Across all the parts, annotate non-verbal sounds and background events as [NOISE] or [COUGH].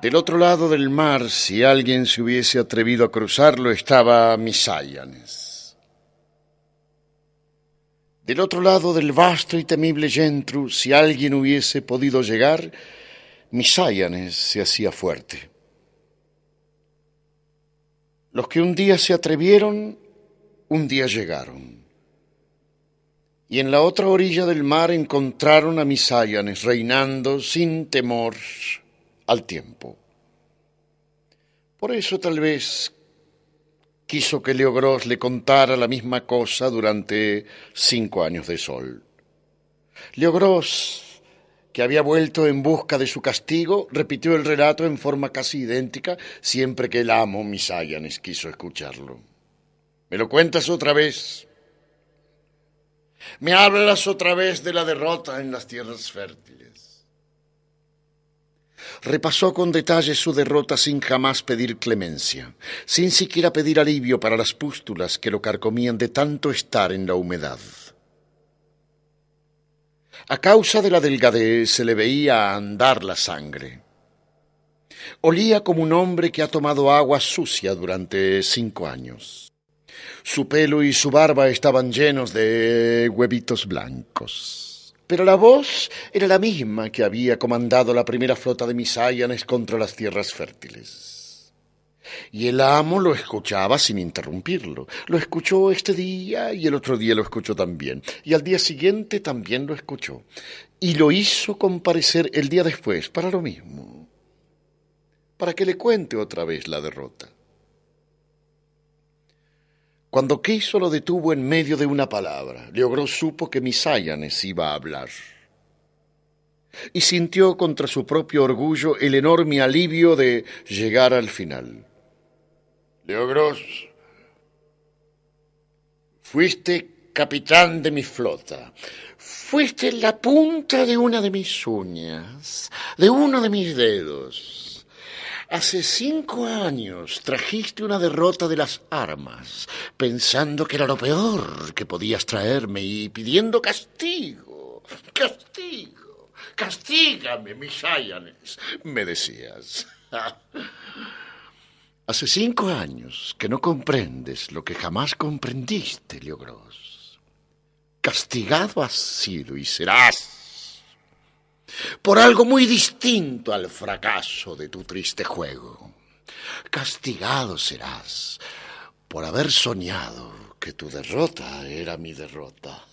Del otro lado del mar, si alguien se hubiese atrevido a cruzarlo, estaba misáyanes. Del otro lado del vasto y temible Gentru, si alguien hubiese podido llegar, Misáyanes se hacía fuerte. Los que un día se atrevieron, un día llegaron. Y en la otra orilla del mar encontraron a Misáyanes reinando sin temor al tiempo. Por eso tal vez quiso que Leogros le contara la misma cosa durante cinco años de sol. Leogros, que había vuelto en busca de su castigo, repitió el relato en forma casi idéntica siempre que el amo Misayanes quiso escucharlo. ¿Me lo cuentas otra vez? ¿Me hablas otra vez de la derrota en las tierras fértiles? repasó con detalle su derrota sin jamás pedir clemencia, sin siquiera pedir alivio para las pústulas que lo carcomían de tanto estar en la humedad. A causa de la delgadez se le veía andar la sangre. Olía como un hombre que ha tomado agua sucia durante cinco años. Su pelo y su barba estaban llenos de huevitos blancos pero la voz era la misma que había comandado la primera flota de Misáyanes contra las tierras fértiles. Y el amo lo escuchaba sin interrumpirlo. Lo escuchó este día y el otro día lo escuchó también. Y al día siguiente también lo escuchó. Y lo hizo comparecer el día después para lo mismo. Para que le cuente otra vez la derrota. Cuando quiso lo detuvo en medio de una palabra. Leogros supo que Misáyanes iba a hablar. Y sintió contra su propio orgullo el enorme alivio de llegar al final. Leogros, fuiste capitán de mi flota. Fuiste la punta de una de mis uñas, de uno de mis dedos Hace cinco años trajiste una derrota de las armas, pensando que era lo peor que podías traerme y pidiendo castigo, castigo, castígame, mis ayanes, me decías. [LAUGHS] Hace cinco años que no comprendes lo que jamás comprendiste, Leogros. Castigado has sido y serás por algo muy distinto al fracaso de tu triste juego. Castigado serás por haber soñado que tu derrota era mi derrota.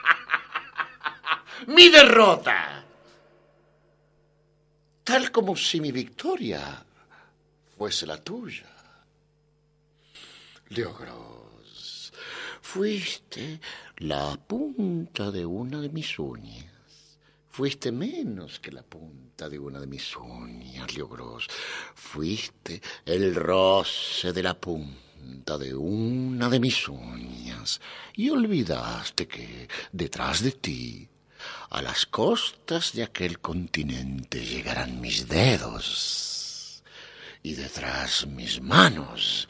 [LAUGHS] mi derrota. Tal como si mi victoria fuese la tuya. Leogros, fuiste la punta de una de mis uñas Fuiste menos que la punta de una de mis uñas, Logros, Fuiste el roce de la punta de una de mis uñas. Y olvidaste que, detrás de ti, a las costas de aquel continente llegarán mis dedos y detrás mis manos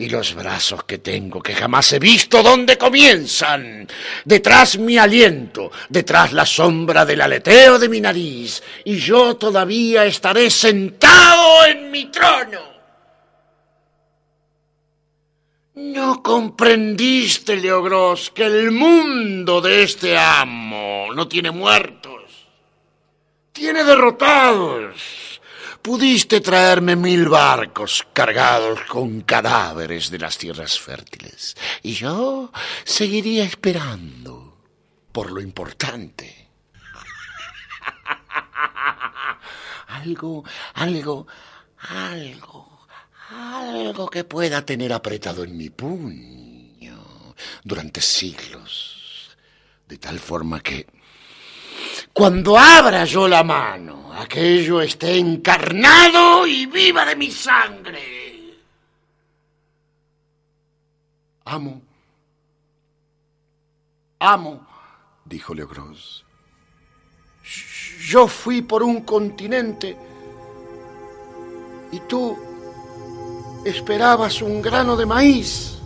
y los brazos que tengo, que jamás he visto dónde comienzan. Detrás mi aliento, detrás la sombra del aleteo de mi nariz, y yo todavía estaré sentado en mi trono. No comprendiste, Leogros, que el mundo de este amo no tiene muertos, tiene derrotados pudiste traerme mil barcos cargados con cadáveres de las tierras fértiles, y yo seguiría esperando por lo importante. [LAUGHS] algo, algo, algo, algo que pueda tener apretado en mi puño durante siglos, de tal forma que cuando abra yo la mano, aquello esté encarnado y viva de mi sangre. Amo. Amo, dijo Leogros. Yo fui por un continente y tú esperabas un grano de maíz.